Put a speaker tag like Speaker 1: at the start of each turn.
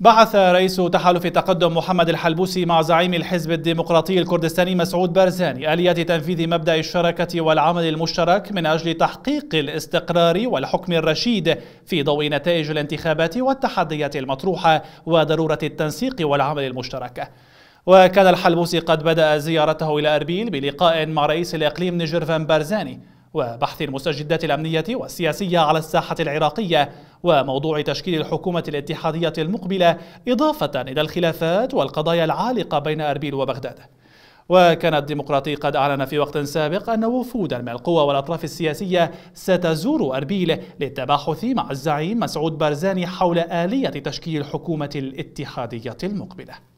Speaker 1: بعث رئيس تحالف التقدم محمد الحلبوسي مع زعيم الحزب الديمقراطي الكردستاني مسعود بارزاني آليات تنفيذ مبدأ الشراكة والعمل المشترك من أجل تحقيق الاستقرار والحكم الرشيد في ضوء نتائج الانتخابات والتحديات المطروحة وضرورة التنسيق والعمل المشترك وكان الحلبوسي قد بدأ زيارته إلى أربيل بلقاء مع رئيس الإقليم نجرفان بارزاني وبحث المستجدات الأمنية والسياسية على الساحة العراقية وموضوع تشكيل الحكومة الاتحادية المقبلة إضافة إلى الخلافات والقضايا العالقة بين أربيل وبغداد وكان الديمقراطي قد أعلن في وقت سابق أن وفودا من القوى والأطراف السياسية ستزور أربيل للتباحث مع الزعيم مسعود بارزاني حول آلية تشكيل الحكومة الاتحادية المقبلة